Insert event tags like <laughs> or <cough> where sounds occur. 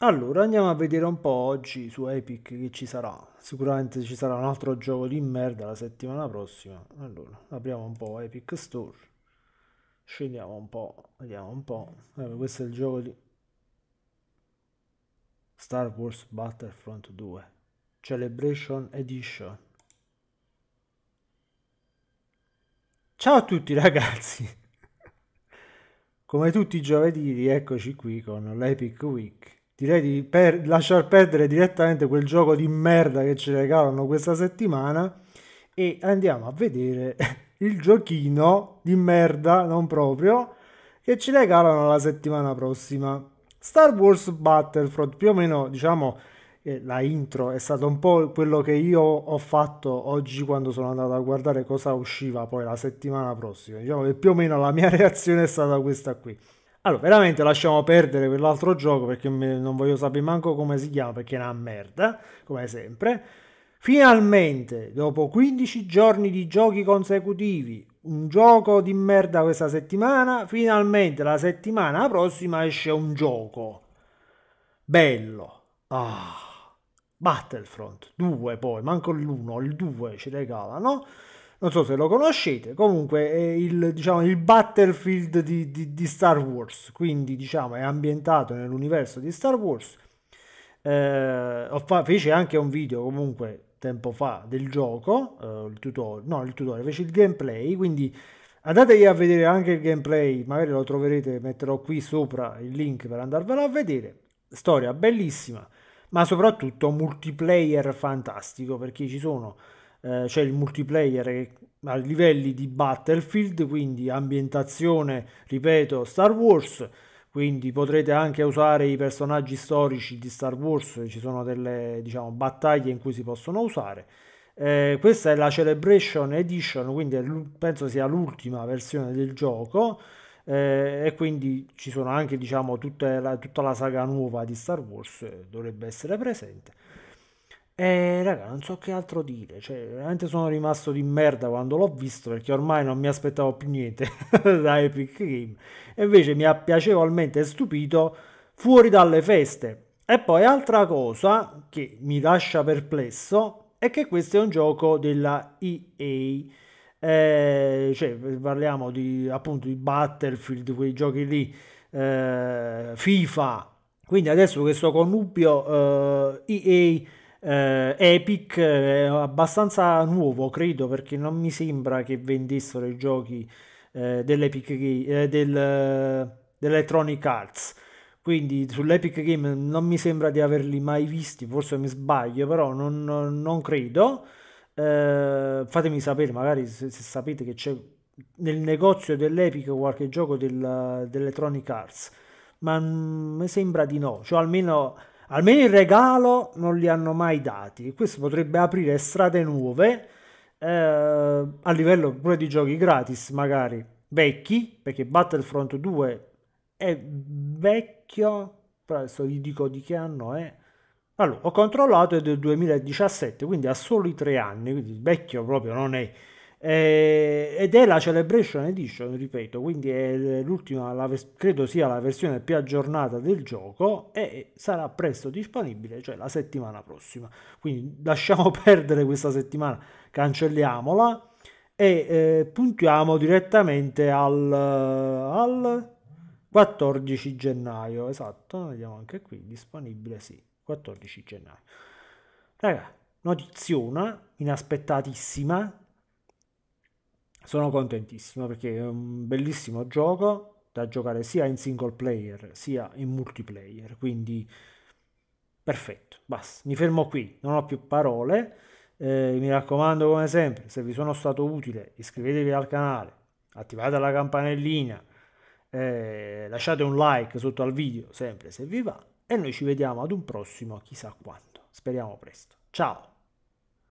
Allora andiamo a vedere un po' oggi su Epic che ci sarà. Sicuramente ci sarà un altro gioco di merda la settimana prossima. Allora, apriamo un po' Epic Store. Scendiamo un po', vediamo un po'. Allora, questo è il gioco di Star Wars Battlefront 2 Celebration Edition. Ciao a tutti <laughs> ragazzi. Come tutti i giovedì, eccoci qui con l'Epic Week direi di per lasciar perdere direttamente quel gioco di merda che ci regalano questa settimana e andiamo a vedere <laughs> il giochino di merda, non proprio, che ci regalano la settimana prossima. Star Wars Battlefront, più o meno diciamo eh, la intro è stato un po' quello che io ho fatto oggi quando sono andato a guardare cosa usciva poi la settimana prossima. Diciamo che più o meno la mia <laughs> reazione è stata questa qui. Allora, veramente lasciamo perdere quell'altro gioco perché non voglio sapere manco come si chiama perché è una merda, come sempre. Finalmente, dopo 15 giorni di giochi consecutivi, un gioco di merda questa settimana, finalmente la settimana prossima esce un gioco. Bello. Ah. Battlefront 2 poi, manco l'1, il 2 ci regalano non so se lo conoscete, comunque è il, diciamo, il battlefield di, di, di, Star Wars, quindi diciamo, è ambientato nell'universo di Star Wars. Eh, fa, fece anche un video comunque tempo fa del gioco, eh, il tutorial, no il tutorial, fece il gameplay, quindi andatevi a vedere anche il gameplay, magari lo troverete, metterò qui sopra il link per andarvelo a vedere. Storia bellissima, ma soprattutto multiplayer fantastico perché ci sono eh, c'è il multiplayer a livelli di Battlefield, quindi ambientazione, ripeto, Star Wars, quindi potrete anche usare i personaggi storici di Star Wars, ci sono delle diciamo, battaglie in cui si possono usare. Eh, questa è la Celebration Edition, quindi penso sia l'ultima versione del gioco eh, e quindi ci sono anche diciamo, tutta, la, tutta la saga nuova di Star Wars, eh, dovrebbe essere presente. E eh, raga, non so che altro dire, cioè, veramente sono rimasto di merda quando l'ho visto perché ormai non mi aspettavo più niente <laughs> da Epic Game. E invece mi ha piacevolmente stupito fuori dalle feste. E poi altra cosa che mi lascia perplesso è che questo è un gioco della EA. Eh, cioè, parliamo di appunto di Battlefield, quei giochi lì, eh, FIFA. Quindi adesso questo connubio eh, EA eh, Epic eh, è abbastanza nuovo, credo, perché non mi sembra che vendessero i giochi eh, dell'Epic eh, del, eh, dell'Electronic Arts. Quindi sull'Epic Game non mi sembra di averli mai visti, forse mi sbaglio, però non, non credo. Eh, fatemi sapere magari se, se, sapete che c'è nel negozio dell'Epic qualche gioco del, dell'Electronic Arts, ma mm, mi sembra di no, cioè almeno almeno il regalo non li hanno mai dati. Questo potrebbe aprire strade nuove eh, a livello pure di giochi gratis, magari vecchi, perché Battlefront 2 è vecchio, però adesso vi dico di che anno è. Allora, ho controllato è del 2017, quindi ha soli tre anni, quindi il vecchio proprio non è eh, ed è la Celebration Edition, ripeto, quindi è l'ultima, credo sia la versione più aggiornata del gioco e sarà presto disponibile, cioè la settimana prossima. Quindi lasciamo <laughs> perdere questa settimana, cancelliamola e eh, puntiamo direttamente al, al 14 gennaio, esatto, vediamo anche qui, disponibile, sì, 14 gennaio. Raga, notiziona inaspettatissima, sono contentissimo perché è un bellissimo gioco da giocare sia in single player sia in multiplayer, quindi perfetto, basta, mi fermo qui, non ho più parole, eh, mi raccomando come sempre, se vi sono stato utile iscrivetevi al canale, attivate la campanellina, eh, lasciate un like sotto al video sempre se vi va e noi ci vediamo ad un prossimo chissà quando, speriamo presto, ciao!